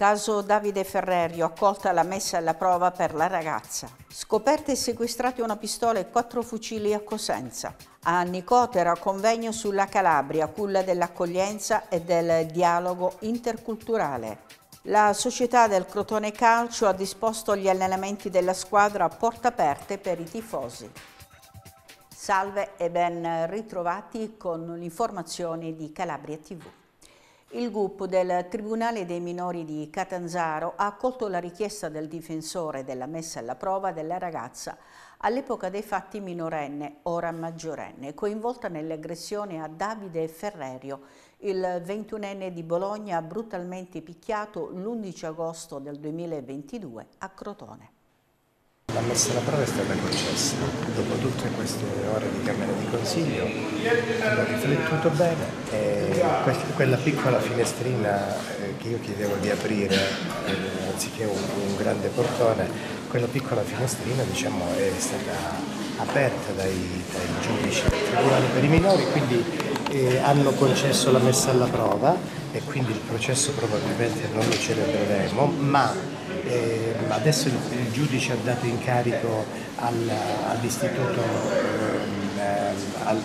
Caso Davide Ferrerio, accolta la messa alla prova per la ragazza. Scoperte e sequestrate una pistola e quattro fucili a Cosenza. A Nicotera, convegno sulla Calabria, culla dell'accoglienza e del dialogo interculturale. La società del Crotone Calcio ha disposto gli allenamenti della squadra a porte aperte per i tifosi. Salve e ben ritrovati con l'informazione di Calabria TV. Il GUP del Tribunale dei minori di Catanzaro ha accolto la richiesta del difensore della messa alla prova della ragazza all'epoca dei fatti minorenne, ora maggiorenne, coinvolta nell'aggressione a Davide Ferrerio, il 21enne di Bologna brutalmente picchiato l'11 agosto del 2022 a Crotone. La messa alla prova è stata concessa. Dopo tutte queste ore di Camera di Consiglio hanno riflettuto bene e quella piccola finestrina eh, che io chiedevo di aprire eh, anziché un, un grande portone, quella piccola finestrina diciamo, è stata aperta dai, dai giudici del Tribunale per i minori, quindi eh, hanno concesso la messa alla prova e quindi il processo probabilmente non lo celebreremo, ma eh, adesso il, il, giudice ha dato incarico al, all'istituto, eh, al,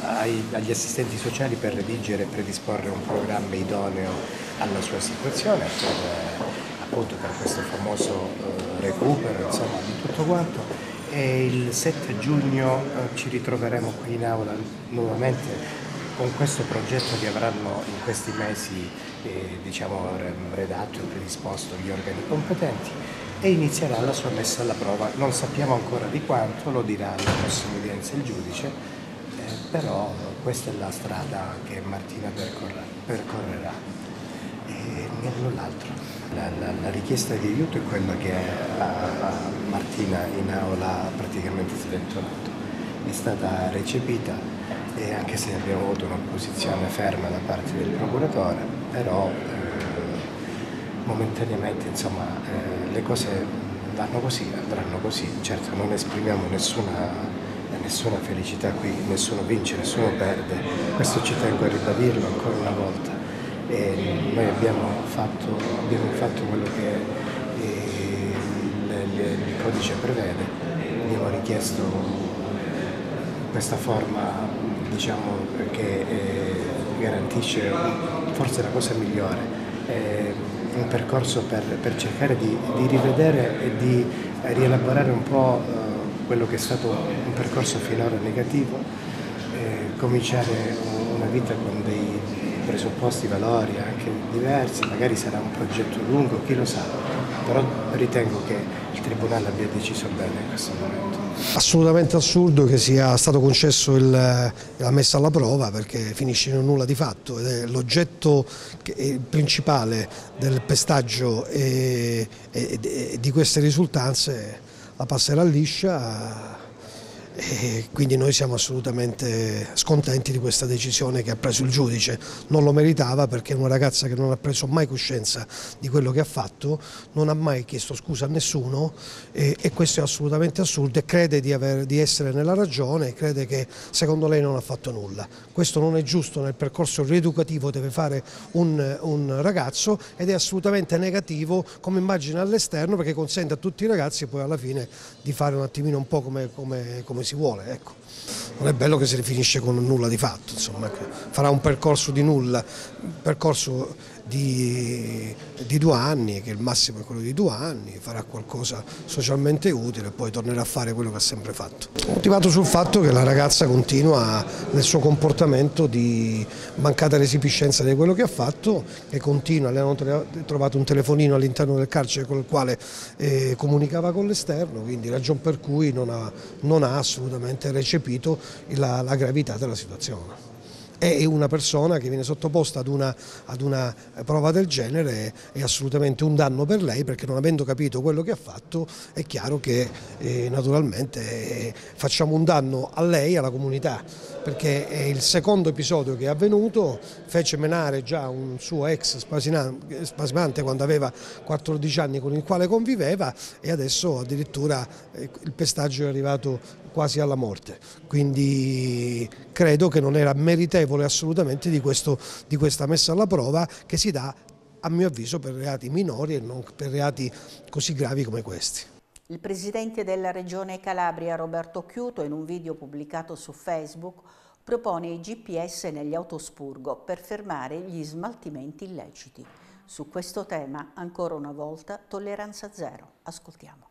agli assistenti sociali per redigere e predisporre un programma idoneo alla sua situazione, per, eh, appunto per questo famoso eh, recupero insomma, di tutto quanto. E il 7 giugno eh, ci ritroveremo qui in aula nuovamente con questo progetto che avranno in questi mesi eh, diciamo, redatto e predisposto gli organi competenti e inizierà la sua messa alla prova. Non sappiamo ancora di quanto, lo dirà alla prossima udienza il giudice, eh, però questa è la strada che Martina percorra, percorrerà e null'altro. La, la, la, richiesta di aiuto è quella che a, a Martina in aula ha praticamente sventolato. È stata recepita e anche se abbiamo avuto un'opposizione ferma da parte del procuratore, però eh, momentaneamente insomma, eh, le cose vanno così, andranno così, certo non esprimiamo nessuna, nessuna felicità qui, nessuno vince, nessuno perde, questo ci tengo a ribadirlo ancora una volta. E noi abbiamo fatto, abbiamo fatto, quello che eh, il, il codice prevede, abbiamo richiesto questa forma diciamo, perché eh, garantisce forse la cosa migliore. Eh, un percorso per, per cercare di, di, rivedere e di rielaborare un po' eh, quello che è stato un percorso finora negativo, cominciare una vita con dei presupposti, valori anche diversi, magari sarà un progetto lungo, chi lo sa, però ritengo che il Tribunale abbia deciso bene in questo momento. Assolutamente assurdo che sia stato concesso il, la messa alla prova perché finisce in un nulla di fatto l'oggetto principale del pestaggio e, e, e di queste risultanze la passerà liscia e quindi noi siamo assolutamente scontenti di questa decisione che ha preso il giudice, non lo meritava perché è una ragazza che non ha preso mai coscienza di quello che ha fatto, non ha mai chiesto scusa a nessuno e, e questo è assolutamente assurdo e crede di, aver, di essere nella ragione e crede che secondo lei non ha fatto nulla. Questo non è giusto nel percorso rieducativo deve fare un, un ragazzo ed è assolutamente negativo come immagine all'esterno perché consente a tutti i ragazzi poi alla fine di fare un attimino un po' come, come, come come si vuole. Ecco. Non è bello che si finisce con nulla di fatto, insomma, ecco. farà un percorso di nulla, un percorso di, di, due anni, che il massimo è quello di due anni, farà qualcosa socialmente utile e poi tornerà a fare quello che ha sempre fatto. Motivato sul fatto che la ragazza continua nel suo comportamento di mancata resipiscenza di quello che ha fatto e continua, le hanno trovato un telefonino all'interno del carcere con il quale eh, comunicava con l'esterno, quindi ragion per cui non ha, non ha assolutamente recepito la, la gravità della situazione e una persona che viene sottoposta ad una, ad una eh, prova del genere è, è assolutamente un danno per lei perché non avendo capito quello che ha fatto è chiaro che eh, naturalmente eh, facciamo un danno a lei, e alla comunità, perché è il secondo episodio che è avvenuto fece menare già un suo ex spasimante quando aveva 14 anni con il quale conviveva e adesso addirittura eh, il pestaggio è arrivato quasi alla morte, quindi credo che non era meritevole assolutamente di, questo, di questa messa alla prova che si dà a mio avviso per reati minori e non per reati così gravi come questi. Il presidente della regione Calabria Roberto Chiuto in un video pubblicato su Facebook propone i GPS negli autospurgo per fermare gli smaltimenti illeciti. Su questo tema ancora una volta tolleranza zero. Ascoltiamo.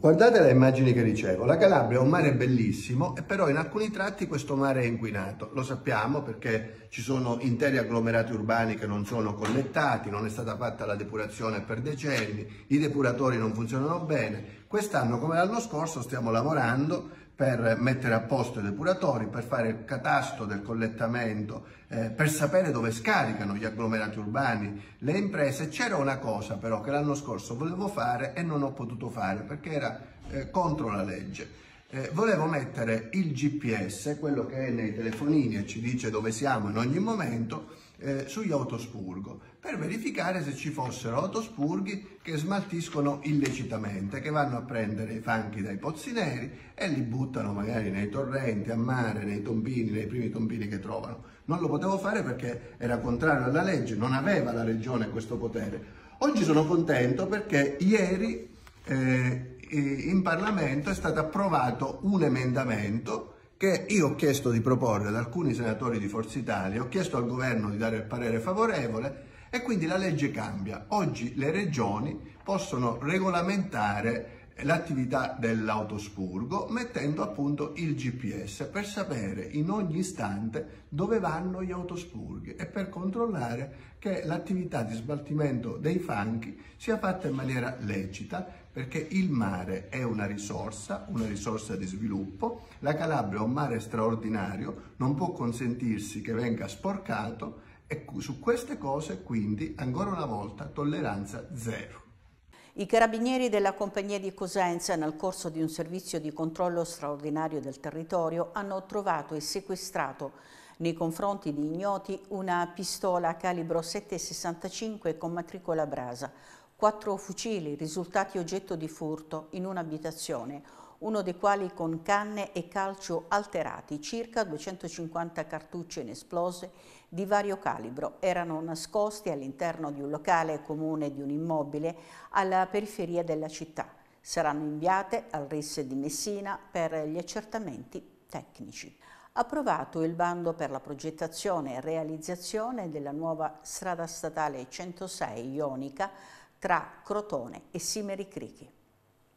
Guardate le immagini che ricevo. La Calabria è un mare bellissimo, però in alcuni tratti questo mare è inquinato. Lo sappiamo perché ci sono interi agglomerati urbani che non sono connettati, non è stata fatta la depurazione per decenni, i depuratori non funzionano bene. Quest'anno, come l'anno scorso, stiamo lavorando per mettere a posto i depuratori, per fare il catasto del collettamento, eh, per sapere dove scaricano gli agglomerati urbani, le imprese. C'era una cosa però che l'anno scorso volevo fare e non ho potuto fare perché era eh, contro la legge. Eh, volevo mettere il GPS, quello che è nei telefonini e ci dice dove siamo in ogni momento, eh, sugli autospurgo per verificare se ci fossero autospurghi che smaltiscono illecitamente, che vanno a prendere i fanchi dai pozzi neri e li buttano magari nei torrenti, a mare, nei tombini, nei primi tombini che trovano. Non lo potevo fare perché era contrario alla legge, non aveva la regione questo potere. Oggi sono contento perché ieri eh, in Parlamento è stato approvato un emendamento che io ho chiesto di proporre ad alcuni senatori di Forza Italia, ho chiesto al governo di dare il parere favorevole e quindi la legge cambia. Oggi le regioni possono regolamentare l'attività dell'autospurgo mettendo appunto il GPS per sapere in ogni istante dove vanno gli autospurghi e per controllare che l'attività di sbaltimento dei fanchi sia fatta in maniera lecita perché il mare è una risorsa, una risorsa di sviluppo, la Calabria è un mare straordinario, non può consentirsi che venga sporcato e su queste cose quindi ancora una volta tolleranza zero. I carabinieri della compagnia di Cosenza, nel corso di un servizio di controllo straordinario del territorio, hanno trovato e sequestrato nei confronti di ignoti una pistola calibro 7,65 con matricola brasa, quattro fucili risultati oggetto di furto in un'abitazione, uno dei quali con canne e calcio alterati, circa 250 cartucce inesplose di vario calibro. Erano nascosti all'interno di un locale comune di un immobile alla periferia della città. Saranno inviate al RIS di Messina per gli accertamenti tecnici approvato il bando per la progettazione e realizzazione della nuova strada statale 106 Ionica tra Crotone e Simeri Crichi.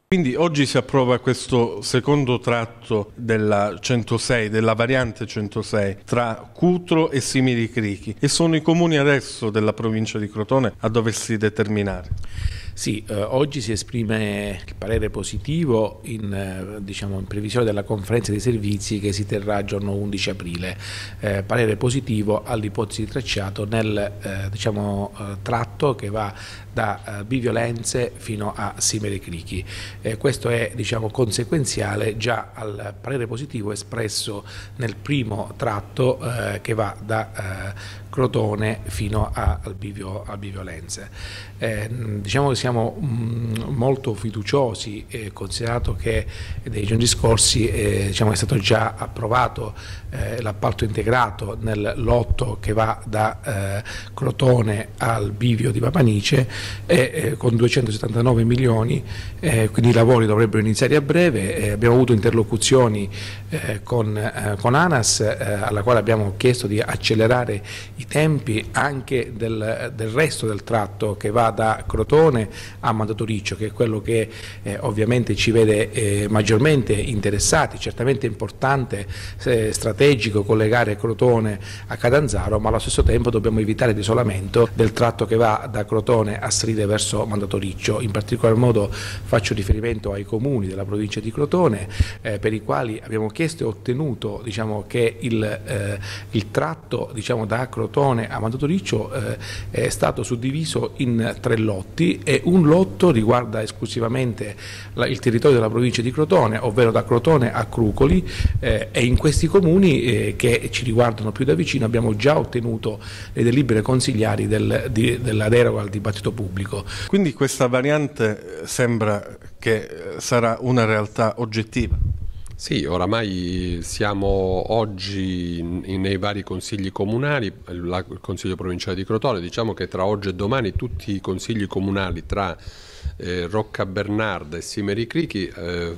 Quindi oggi si approva questo secondo tratto della 106, della variante 106 tra Cutro e Simili Crichi e sono i comuni adesso della provincia di Crotone a doversi determinare. Sì, eh, oggi si esprime il parere positivo in, eh, diciamo, in, previsione della conferenza dei servizi che si terrà il giorno 11 aprile. Eh, parere positivo all'ipotesi di tracciato nel eh, diciamo, eh, tratto che va da uh, Biviolenze fino a Simere Crichi. Eh, questo è diciamo, conseguenziale già al parere positivo espresso nel primo tratto eh, che va da eh, Crotone fino a, al, bivio, al Biviolenze. Eh, diciamo che siamo mh, mm, molto fiduciosi, eh, considerato che nei giorni scorsi diciamo, è stato già approvato l'appalto integrato nel lotto che va da Crotone al Bivio di Papanice e eh, eh, con 279 milioni, eh, quindi i lavori dovrebbero iniziare a breve, abbiamo avuto interlocuzioni con, con, ANAS alla quale abbiamo chiesto di accelerare i tempi anche del, del resto del tratto che va da Crotone a Mandatoriccio, che è quello che eh, ovviamente ci vede eh, maggiormente interessati, certamente è importante, eh, strategico collegare Crotone a Catanzaro, ma allo stesso tempo dobbiamo evitare l'isolamento del tratto che va da Crotone a salire verso Mandatoriccio, in particolar modo faccio riferimento ai comuni della provincia di Crotone eh, per i quali abbiamo chiesto e ottenuto diciamo, che il, eh, il tratto diciamo, da Crotone a Mandatoriccio eh, è stato suddiviso in tre lotti e un lotto riguarda esclusivamente la, il territorio della provincia di Crotone, ovvero da Crotone a Crucoli eh, e in questi comuni eh, che ci riguardano più da vicino abbiamo già ottenuto le delibere consigliari del, di, della deroga al dibattito pubblico pubblico. Quindi questa variante eh, sembra che eh, sarà una realtà oggettiva? Sì, oramai siamo oggi nei vari consigli comunali, il consiglio provinciale di Crotone, diciamo che tra oggi e domani tutti i consigli comunali tra eh, Rocca Bernarda e Simericrichi eh,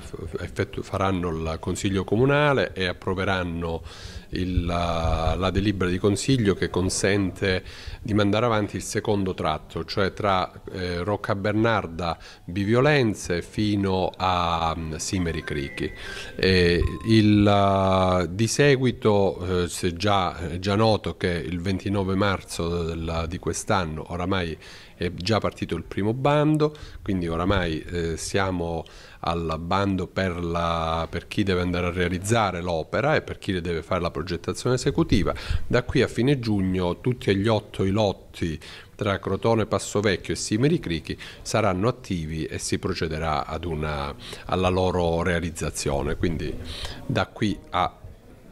faranno il consiglio comunale e approveranno il, la, la, delibera di consiglio che consente di mandare avanti il secondo tratto, cioè tra eh, Rocca Bernarda, Biviolenze fino a um, Simeri Crichi. Eh, il, uh, di seguito, eh, se già, è già noto che il 29 marzo della, di quest'anno, oramai è già partito il primo bando, quindi oramai eh, siamo al bando per, la, per, chi deve andare a realizzare l'opera e per chi deve fare la progettazione esecutiva. Da qui a fine giugno tutti e gli otto i lotti tra Crotone, Passovecchio e Simeri Crichi saranno attivi e si procederà una, alla loro realizzazione. Quindi da qui a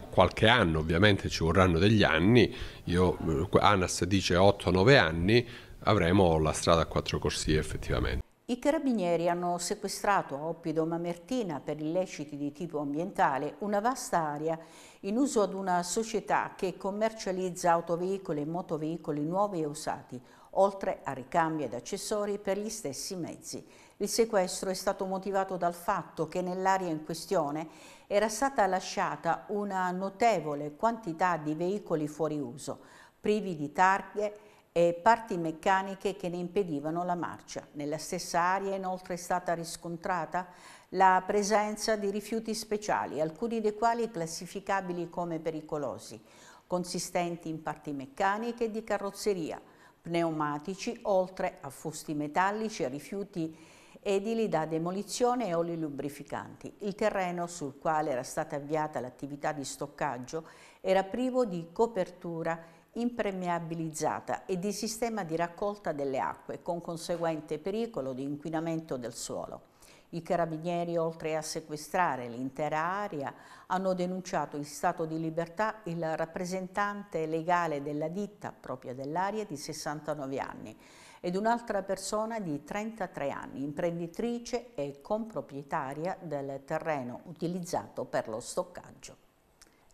qualche anno, ovviamente ci vorranno degli anni, io, eh, ANAS dice 8-9 anni, avremo la strada a quattro corsie effettivamente. I carabinieri hanno sequestrato a Oppido Mamertina per illeciti di tipo ambientale una vasta area in uso ad una società che commercializza autoveicoli e motoveicoli nuovi e usati, oltre a ricambi ed accessori per gli stessi mezzi. Il sequestro è stato motivato dal fatto che nell'area in questione era stata lasciata una notevole quantità di veicoli fuori uso, privi di targhe e parti meccaniche che ne impedivano la marcia. Nella stessa area è inoltre stata riscontrata la presenza di rifiuti speciali, alcuni dei quali classificabili come pericolosi, consistenti in parti meccaniche e di carrozzeria, pneumatici, oltre a fusti metallici, e rifiuti edili da demolizione e oli lubrificanti. Il terreno sul quale era stata avviata l'attività di stoccaggio era privo di copertura impermeabilizzata e di sistema di raccolta delle acque con conseguente pericolo di inquinamento del suolo. I carabinieri, oltre a sequestrare l'intera area, hanno denunciato in stato di libertà il rappresentante legale della ditta propria dell'area di 69 anni ed un'altra persona di 33 anni, imprenditrice e comproprietaria del terreno utilizzato per lo stoccaggio.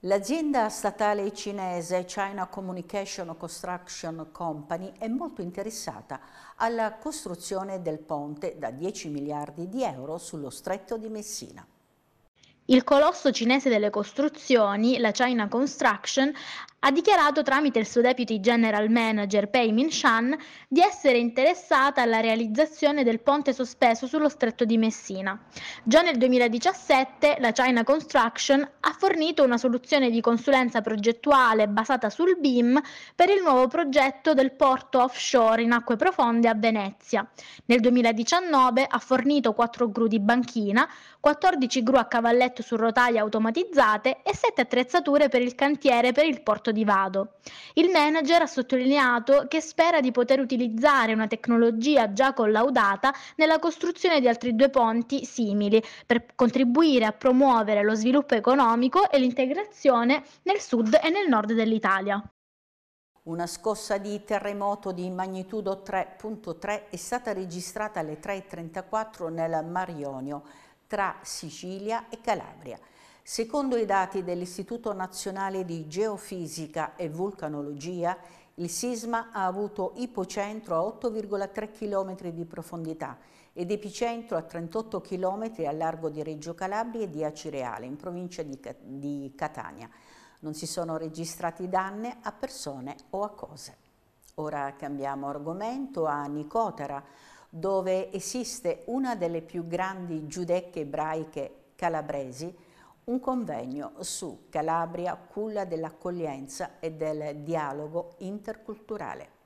L'azienda statale cinese China Communication Construction Company è molto interessata alla costruzione del ponte da 10 miliardi di euro sullo stretto di Messina. Il colosso cinese delle costruzioni, la China Construction, ha dichiarato tramite il suo deputy general manager Pei Min Shan di essere interessata alla realizzazione del ponte sospeso sullo stretto di Messina. Già nel 2017 la China Construction ha fornito una soluzione di consulenza progettuale basata sul BIM per il nuovo progetto del porto offshore in acque profonde a Venezia. Nel 2019 ha fornito 4 gru di banchina, 14 gru a cavalletto su rotaie automatizzate e 7 attrezzature per il cantiere per il porto di Vado. Il manager ha sottolineato che spera di poter utilizzare una tecnologia già collaudata nella costruzione di altri due ponti simili per contribuire a promuovere lo sviluppo economico e l'integrazione nel sud e nel nord dell'Italia. Una scossa di terremoto di magnitudo 3.3 è stata registrata alle 3.34 nel Mar Ionio tra Sicilia e Calabria. Secondo i dati dell'Istituto Nazionale di Geofisica e Vulcanologia, il sisma ha avuto ipocentro a 8,3 km di profondità ed epicentro a 38 km a largo di Reggio Calabria e di Acireale, in provincia di, di Catania. Non si sono registrati danni a persone o a cose. Ora cambiamo argomento a Nicotera, dove esiste una delle più grandi giudecche ebraiche calabresi, un convegno su Calabria, culla dell'accoglienza e del dialogo interculturale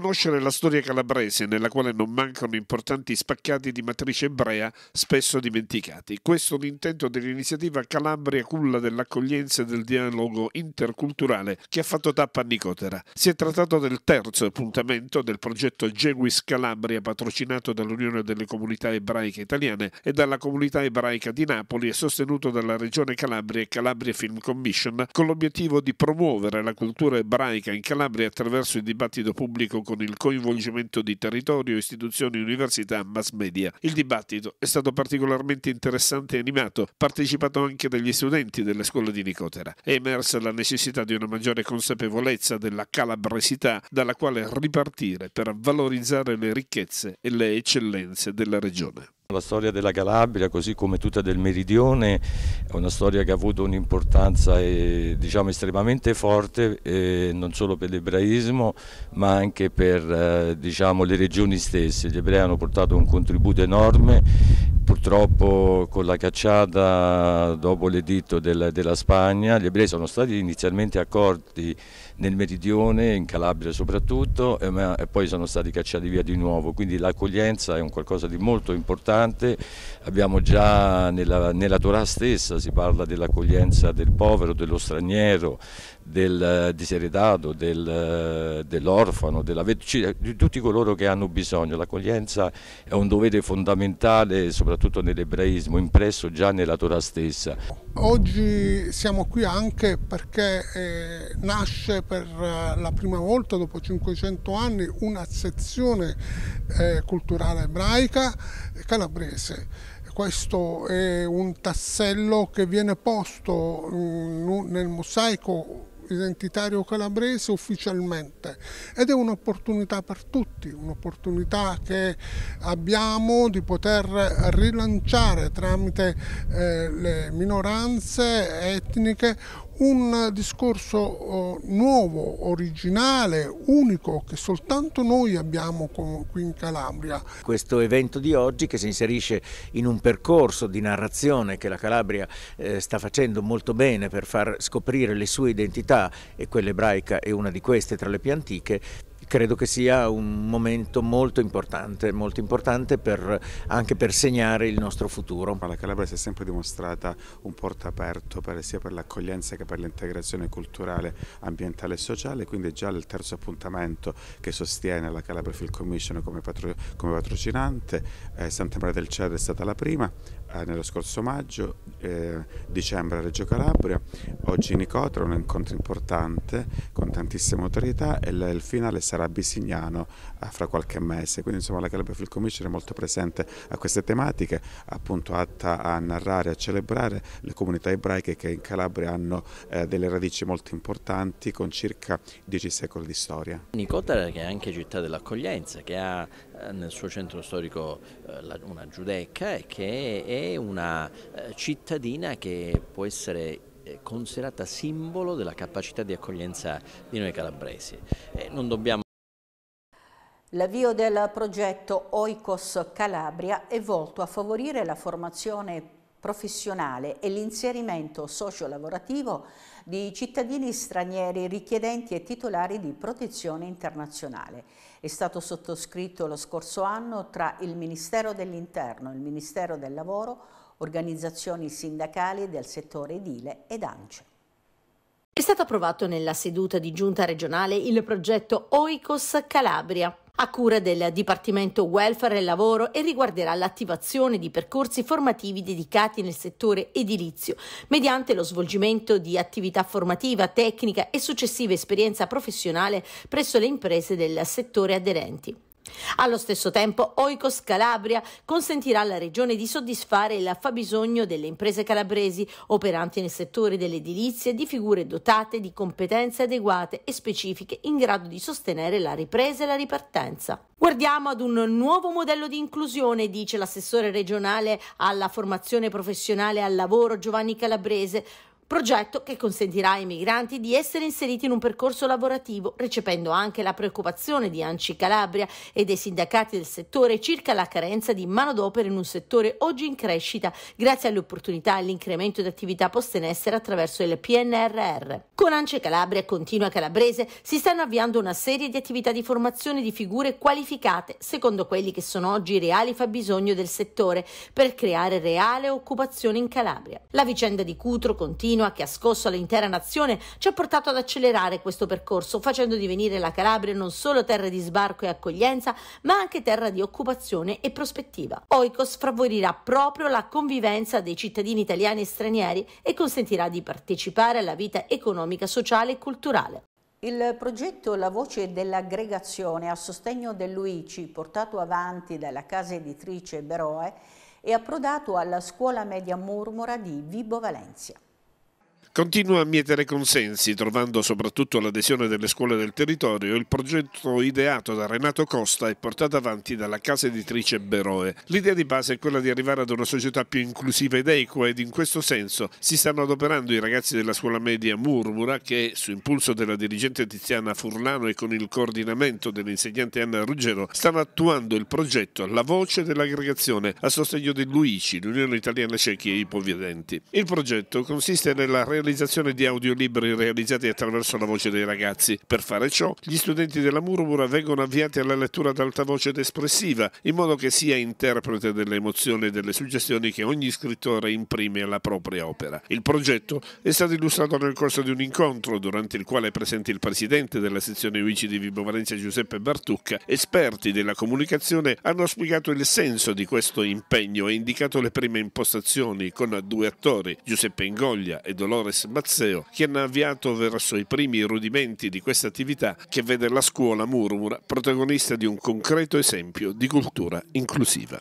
conoscere la storia calabrese, nella quale non mancano importanti spaccati di matrice ebrea spesso dimenticati. Questo è l'intento dell'iniziativa Calabria Culla dell'accoglienza e del dialogo interculturale che ha fatto tappa a Nicotera. Si è trattato del terzo appuntamento del progetto Gewis Calabria patrocinato dall'Unione delle Comunità Ebraiche Italiane e dalla Comunità Ebraica di Napoli e sostenuto dalla Regione Calabria e Calabria Film Commission con l'obiettivo di promuovere la cultura ebraica in Calabria attraverso il dibattito pubblico con il coinvolgimento di territorio, istituzioni, università, mass media. Il dibattito è stato particolarmente interessante e animato, partecipato anche dagli studenti della scuola di Nicotera. È emersa la necessità di una maggiore consapevolezza della calabresità dalla quale ripartire per valorizzare le ricchezze e le eccellenze della regione. La storia della Calabria, così come tutta del Meridione, è una storia che ha avuto un'importanza eh, diciamo, estremamente forte, eh, non solo per l'ebraismo, ma anche per eh, diciamo, le regioni stesse. Gli ebrei hanno portato un contributo enorme. Purtroppo con la cacciata dopo l'editto della, della Spagna, gli ebrei sono stati inizialmente accorti nel meridione, in Calabria soprattutto, e, ma, e poi sono stati cacciati via di nuovo, quindi l'accoglienza è un qualcosa di molto importante, abbiamo già nella, nella Torah stessa si parla dell'accoglienza del povero, dello straniero, del eh, diseredato, del, eh, dell'orfano, eh, di tutti coloro che hanno bisogno. L'accoglienza è un dovere fondamentale soprattutto nell'ebraismo, impresso già nella Torah stessa. Oggi siamo qui anche perché eh, nasce per la prima volta dopo 500 anni una sezione eh, culturale ebraica calabrese questo è un tassello che viene posto mm, nel mosaico identitario calabrese ufficialmente ed è un'opportunità per tutti, un'opportunità che abbiamo di poter rilanciare tramite eh, le minoranze etniche un discorso oh, nuovo, originale, unico che soltanto noi abbiamo qui in Calabria. Questo evento di oggi che si inserisce in un percorso di narrazione che la Calabria eh, sta facendo molto bene per far scoprire le sue identità e quella ebraica è una di queste tra le più antiche, credo che sia un momento molto importante, molto importante per, anche per segnare il nostro futuro. La Calabria si è sempre dimostrata un porto aperto per, sia per l'accoglienza che per l'integrazione culturale, ambientale e sociale, quindi è già il terzo appuntamento che sostiene la Calabria Film Commission come, patro, come patrocinante, eh, Santa Maria del Cedro è stata la prima, eh, nello scorso maggio, eh, dicembre a Reggio Calabria, oggi in Nicotra, un incontro importante con tantissime autorità e il finale sarà sarà Bissignano eh, fra qualche mese. Quindi insomma la Calabria Film Commission è molto presente a queste tematiche, appunto atta a narrare, a celebrare le comunità ebraiche che in Calabria hanno eh, delle radici molto importanti con circa 10 secoli di storia. Nicotera che è anche città dell'accoglienza, che ha eh, nel suo centro storico una giudecca e che è una cittadina che può essere considerata simbolo della capacità di accoglienza di noi calabresi. E non dobbiamo L'avvio del progetto Oikos Calabria è volto a favorire la formazione professionale e l'inserimento sociolavorativo di cittadini stranieri richiedenti e titolari di protezione internazionale. È stato sottoscritto lo scorso anno tra il Ministero dell'Interno, il Ministero del Lavoro, organizzazioni sindacali del settore edile ed ANCE. È stato approvato nella seduta di giunta regionale il progetto Oikos Calabria a cura del Dipartimento Welfare e Lavoro e riguarderà l'attivazione di percorsi formativi dedicati nel settore edilizio, mediante lo svolgimento di attività formativa, tecnica e successiva esperienza professionale presso le imprese del settore aderenti. Allo stesso tempo, Oikos Calabria consentirà alla Regione di soddisfare il fabbisogno delle imprese calabresi operanti nel settore dell'edilizia di figure dotate di competenze adeguate e specifiche in grado di sostenere la ripresa e la ripartenza. Guardiamo ad un nuovo modello di inclusione, dice l'assessore regionale alla formazione professionale e al lavoro Giovanni Calabrese, progetto che consentirà ai migranti di essere inseriti in un percorso lavorativo, recependo anche la preoccupazione di Anci Calabria e dei sindacati del settore circa la carenza di manodopera in un settore oggi in crescita grazie alle opportunità e all'incremento di attività poste in essere attraverso il PNRR. Con Ance Calabria e Continua Calabrese si stanno avviando una serie di attività di formazione di figure qualificate secondo quelli che sono oggi i reali fabbisogno del settore per creare reale occupazione in Calabria. La vicenda di Cutro continua continua che ha scosso l'intera nazione ci ha portato ad accelerare questo percorso, facendo divenire la Calabria non solo terra di sbarco e accoglienza, ma anche terra di occupazione e prospettiva. Oikos favorirà proprio la convivenza dei cittadini italiani e stranieri e consentirà di partecipare alla vita economica, sociale e culturale. Il progetto La voce dell'aggregazione a sostegno dell'UICI, portato avanti dalla casa editrice Beroe, è approdato alla scuola media Murmora di Vibo Valencia. Continua a mietere consensi, trovando soprattutto l'adesione delle scuole del territorio, il progetto ideato da Renato Costa e portato avanti dalla casa editrice Beroe. L'idea di base è quella di arrivare ad una società più inclusiva ed equa ed in questo senso si stanno adoperando i ragazzi della scuola media Murmura che, su impulso della dirigente Tiziana Furlano e con il coordinamento dell'insegnante Anna Ruggero, stanno attuando il progetto La voce dell'aggregazione a sostegno di Luici, l'Unione Italiana Ciechi e Ipovedenti. Il progetto consiste nella realizzazione realizzazione di audiolibri realizzati attraverso la voce dei ragazzi. Per fare ciò, gli studenti della Murmura vengono avviati alla lettura ad alta voce ed espressiva, in modo che sia interprete delle emozioni e delle suggestioni che ogni scrittore imprime alla propria opera. Il progetto è stato illustrato nel corso di un incontro, durante il quale è presente il presidente della sezione UICI di Vibo Valencia, Giuseppe Bartucca. Esperti della comunicazione hanno spiegato il senso di questo impegno e indicato le prime impostazioni con due attori, Giuseppe Ingoglia e Dolores Dolores Mazzeo che hanno avviato verso i primi rudimenti di questa attività che vede la scuola Murmura protagonista di un concreto esempio di cultura inclusiva.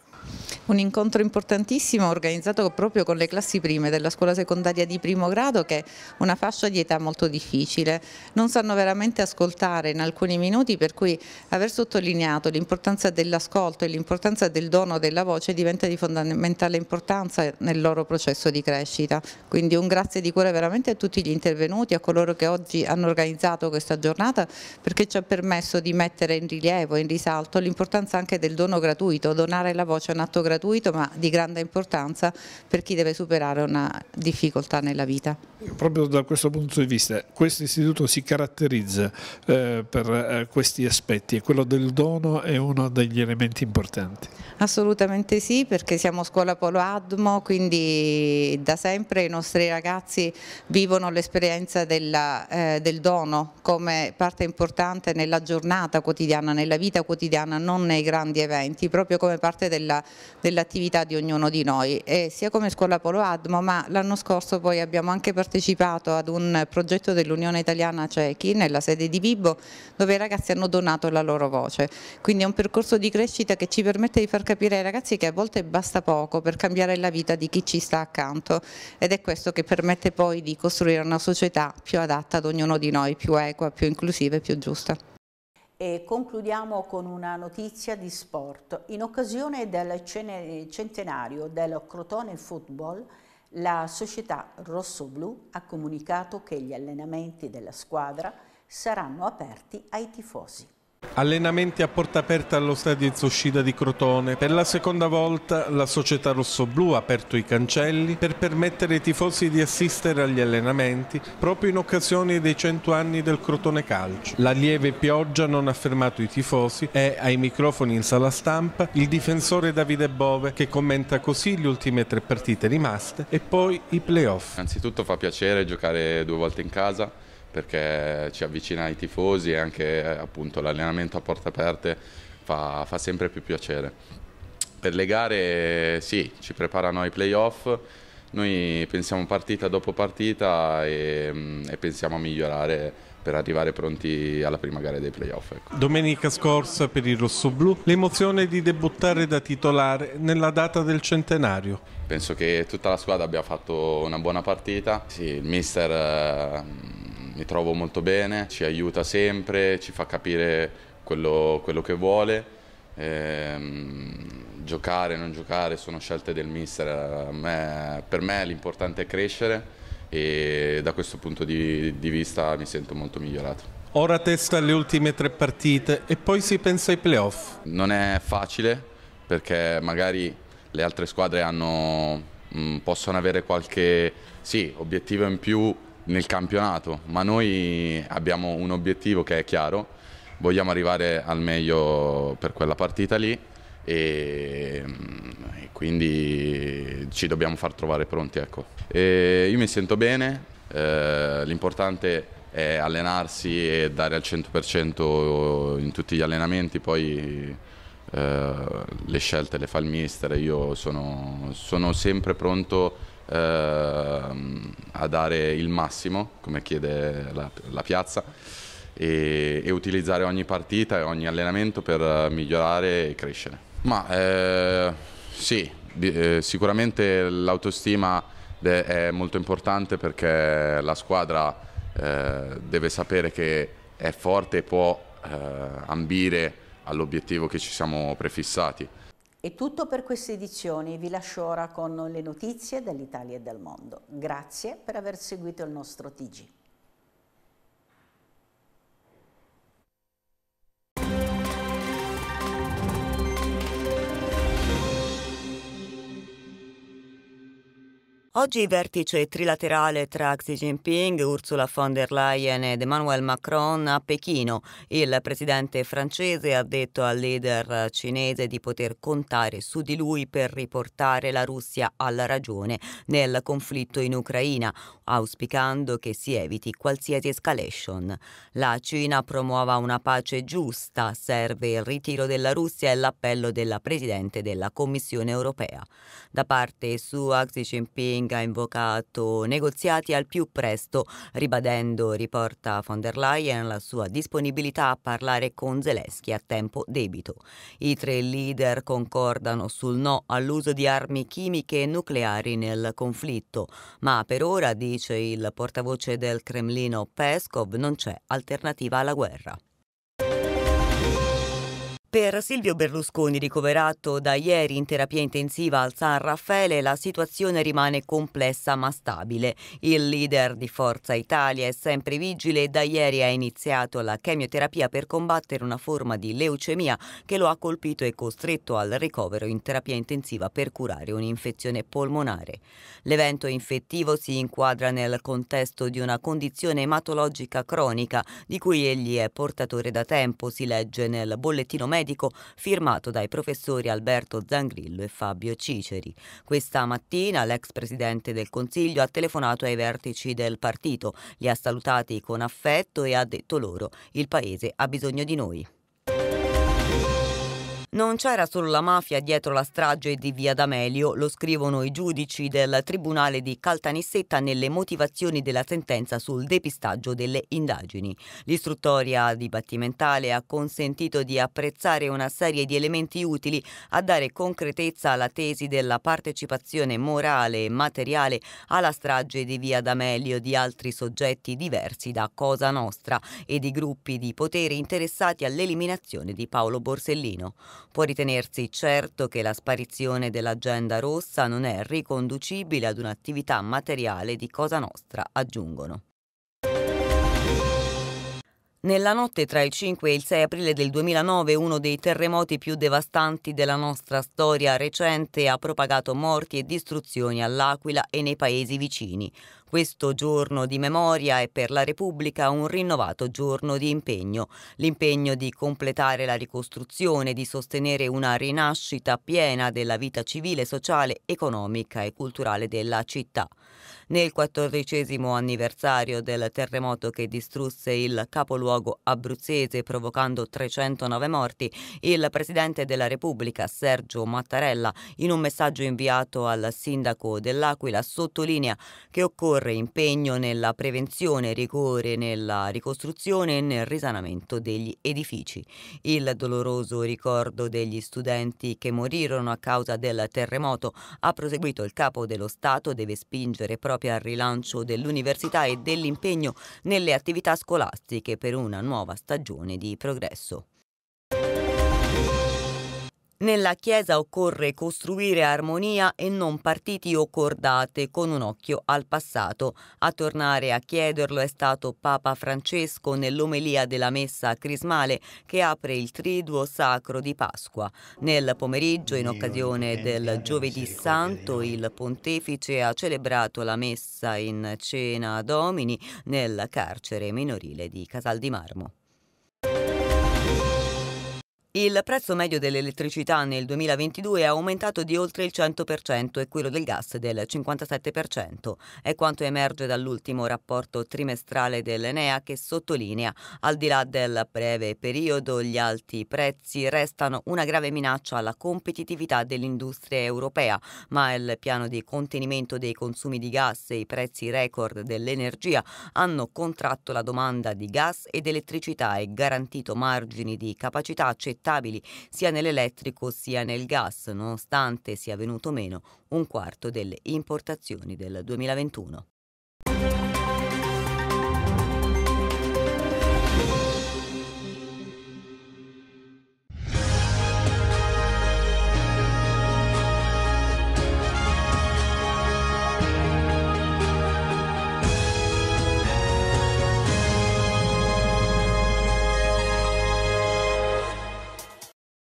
Un incontro importantissimo organizzato proprio con le classi prime della scuola secondaria di primo grado che è una fascia di età molto difficile. Non sanno veramente ascoltare in alcuni minuti per cui aver sottolineato l'importanza dell'ascolto e l'importanza del dono della voce diventa di fondamentale importanza nel loro processo di crescita. Quindi un grazie di cuore veramente a tutti gli intervenuti, a coloro che oggi hanno organizzato questa giornata perché ci ha permesso di mettere in rilievo, in risalto l'importanza anche del dono gratuito, donare la voce a un atto gratuito ma di grande importanza per chi deve superare una difficoltà nella vita proprio da questo punto di vista, questo istituto si caratterizza eh, per eh, questi aspetti e quello del dono è uno degli elementi importanti. Assolutamente sì, perché siamo scuola Polo Admo, quindi da sempre i nostri ragazzi vivono l'esperienza eh, del dono come parte importante nella giornata quotidiana, nella vita quotidiana, non nei grandi eventi, proprio come parte dell'attività dell di ognuno di noi, e sia come scuola Polo Admo, ma l'anno scorso poi abbiamo anche partecipato partecipato ad un progetto dell'Unione Italiana Cechi nella sede di Vibo dove i ragazzi hanno donato la loro voce. Quindi è un percorso di crescita che ci permette di far capire ai ragazzi che a volte basta poco per cambiare la vita di chi ci sta accanto ed è questo che permette poi di costruire una società più adatta ad ognuno di noi, più equa, più inclusiva e più giusta. E concludiamo con una notizia di sport. In occasione del centenario del Crotone Football, la società rossoblu ha comunicato che gli allenamenti della squadra saranno aperti ai tifosi. Allenamenti a porta aperta allo stadio Zoshida di Crotone. Per la seconda volta la società rossoblu ha aperto i cancelli per permettere ai tifosi di assistere agli allenamenti proprio in occasione dei 100 anni del Crotone Calcio. La lieve pioggia non ha fermato i tifosi e ai microfoni in sala stampa il difensore Davide Bove che commenta così le ultime tre partite rimaste e poi i playoff. Innanzitutto fa piacere giocare due volte in casa perché ci avvicina ai tifosi e anche appunto l'allenamento a porte aperte fa, fa sempre più piacere. Per le gare sì, ci preparano ai playoff, noi pensiamo partita dopo partita e, mm, e, pensiamo a migliorare per arrivare pronti alla prima gara dei playoff. Ecco. Domenica scorsa per i rossoblù, l'emozione di debuttare da titolare nella data del centenario. Penso che tutta la squadra abbia fatto una buona partita, sì, il mister... Eh, mi trovo molto bene, ci aiuta sempre, ci fa capire quello, quello che vuole. Ehm, giocare, non giocare sono scelte del mister, eh, me, per me l'importante è crescere e da questo punto di, di vista mi sento molto migliorato. Ora testa le ultime tre partite e poi si pensa ai playoff. Non è facile perché magari le altre squadre hanno, mm, possono avere qualche sì, obiettivo in più nel campionato, ma noi abbiamo un obiettivo che è chiaro, vogliamo arrivare al meglio per quella partita lì e, mm, e quindi ci dobbiamo far trovare pronti. Ecco. io mi sento bene, eh, l'importante è allenarsi e dare al 100% in tutti gli allenamenti, poi eh, le scelte le fa il mister, io sono, sono sempre pronto Ehm, a dare il massimo, come chiede la, la piazza, e, e, utilizzare ogni partita e ogni allenamento per migliorare e crescere. Ma eh, sì, eh, sicuramente l'autostima è molto importante perché la squadra eh, deve sapere che è forte e può eh, ambire all'obiettivo che ci siamo prefissati. È tutto per questa edizione, vi lascio ora con le notizie dall'Italia e dal mondo. Grazie per aver seguito il nostro TG. Oggi il vertice trilaterale tra Xi Jinping, Ursula von der Leyen ed Emmanuel Macron a Pechino. Il presidente francese ha detto al leader cinese di poter contare su di lui per riportare la Russia alla ragione nel conflitto in Ucraina, auspicando che si eviti qualsiasi escalation. La Cina promuova una pace giusta, serve il ritiro della Russia e l'appello della presidente della Commissione europea. Da parte sua Xi Jinping Ring ha invocato negoziati al più presto, ribadendo, riporta von der Leyen, la sua disponibilità a parlare con Zelensky a tempo debito. I tre leader concordano sul no all'uso di armi chimiche e nucleari nel conflitto, ma per ora, dice il portavoce del Cremlino Peskov, non c'è alternativa alla guerra. Per Silvio Berlusconi, ricoverato da ieri in terapia intensiva al San Raffaele, la situazione rimane complessa ma stabile. Il leader di Forza Italia è sempre vigile e da ieri ha iniziato la chemioterapia per combattere una forma di leucemia che lo ha colpito e costretto al ricovero in terapia intensiva per curare un'infezione polmonare. L'evento infettivo si inquadra nel contesto di una condizione ematologica cronica di cui egli è portatore da tempo, si legge nel bollettino medico medico firmato dai professori Alberto Zangrillo e Fabio Ciceri. Questa mattina l'ex presidente del Consiglio ha telefonato ai vertici del partito, li ha salutati con affetto e ha detto loro il Paese ha bisogno di noi. Non c'era solo la mafia dietro la strage di Via D'Amelio, lo scrivono i giudici del Tribunale di Caltanissetta nelle motivazioni della sentenza sul depistaggio delle indagini. L'istruttoria dibattimentale ha consentito di apprezzare una serie di elementi utili a dare concretezza alla tesi della partecipazione morale e materiale alla strage di Via D'Amelio di altri soggetti diversi da Cosa Nostra e di gruppi di potere interessati all'eliminazione di Paolo Borsellino. Può ritenersi certo che la sparizione dell'agenda rossa non è riconducibile ad un'attività materiale di Cosa Nostra, aggiungono. Nella notte tra il 5 e il 6 aprile del 2009 uno dei terremoti più devastanti della nostra storia recente ha propagato morti e distruzioni all'Aquila e nei paesi vicini. Questo giorno di memoria è per la Repubblica un rinnovato giorno di impegno, l'impegno di completare la ricostruzione, di sostenere una rinascita piena della vita civile, sociale, economica e culturale della città. Nel quattordicesimo anniversario del terremoto che distrusse il capoluogo abruzzese provocando 309 morti, il Presidente della Repubblica Sergio Mattarella, in un messaggio inviato al Sindaco dell'Aquila, sottolinea che occorre impegno nella prevenzione, rigore nella ricostruzione e nel risanamento degli edifici. Il doloroso ricordo degli studenti che morirono a causa del terremoto, ha proseguito il Capo dello Stato, deve spingere proprio propria al rilancio dell'università e dell'impegno nelle attività scolastiche per una nuova stagione di progresso. Nella Chiesa occorre costruire armonia e non partiti o cordate, con un occhio al passato. A tornare a chiederlo è stato Papa Francesco nell'omelia della messa crismale che apre il triduo sacro di Pasqua. Nel pomeriggio, in occasione del Giovedì Santo, il pontefice ha celebrato la messa in cena domini nel carcere minorile di Casal di Marmo. Il prezzo medio dell'elettricità nel 2022 è aumentato di oltre il 100% e quello del gas del 57%. È quanto emerge dall'ultimo rapporto trimestrale dell'Enea che sottolinea, al di là del breve periodo, gli alti prezzi restano una grave minaccia alla competitività dell'industria europea, ma il piano di contenimento dei consumi di gas e i prezzi record dell'energia hanno contratto la domanda di gas ed elettricità e garantito margini di capacità accettabili rinnovabili sia nell'elettrico sia nel gas, nonostante sia venuto meno un quarto delle importazioni del 2021.